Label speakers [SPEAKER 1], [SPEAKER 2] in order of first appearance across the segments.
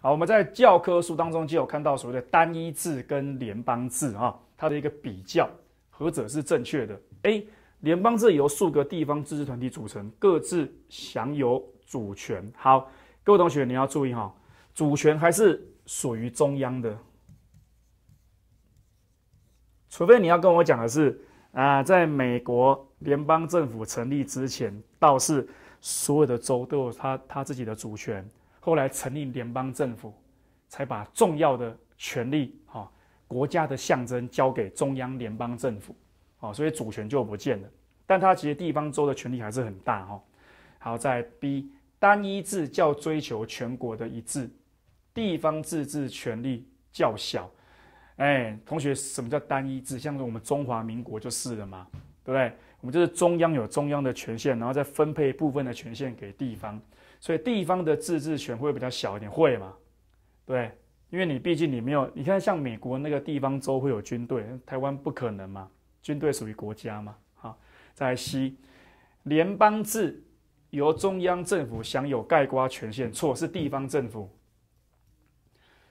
[SPEAKER 1] 好，我们在教科书当中就有看到所谓的单一制跟联邦制啊，它的一个比较，何者是正确的？A. 联邦制由数个地方自治团体组成，各自享有主权。好，各位同学，你要注意哈，主权还是属于中央的，除非你要跟我讲的是啊，在美国联邦政府成立之前，倒是所有的州都有他他自己的主权。后来成立联邦政府，才把重要的权力、哈国家的象征交给中央联邦政府，哦，所以主权就不见了。但他其实地方州的权力还是很大，哈。好，在 B 单一制较追求全国的一致，地方自治权力较小。哎，同学，什么叫单一制？像我们中华民国就是了嘛，对不对？我们就是中央有中央的权限，然后再分配部分的权限给地方。所以地方的自治权会比较小一点，会嘛？对，因为你毕竟你没有，你看像美国那个地方州会有军队，台湾不可能嘛？军队属于国家嘛？好，再来 C，联邦制由中央政府享有盖瓜权限，错，是地方政府。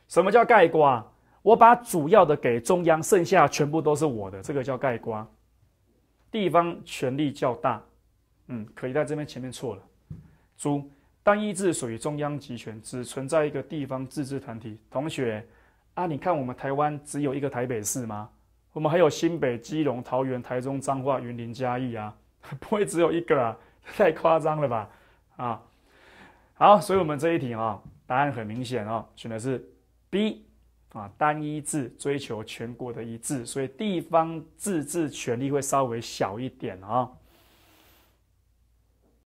[SPEAKER 1] 什么叫盖瓜？我把主要的给中央，剩下全部都是我的，这个叫盖瓜。地方权力较大，嗯，可以在这边前面错了，猪。单一制属于中央集权，只存在一个地方自治团体。同学，啊，你看我们台湾只有一个台北市吗？我们还有新北、基隆、桃园、台中、彰化、云林、嘉义啊，不会只有一个啊，太夸张了吧？啊，好，所以我们这一题啊，答案很明显啊，选的是 B 啊，单一制追求全国的一致，所以地方自治权力会稍微小一点啊。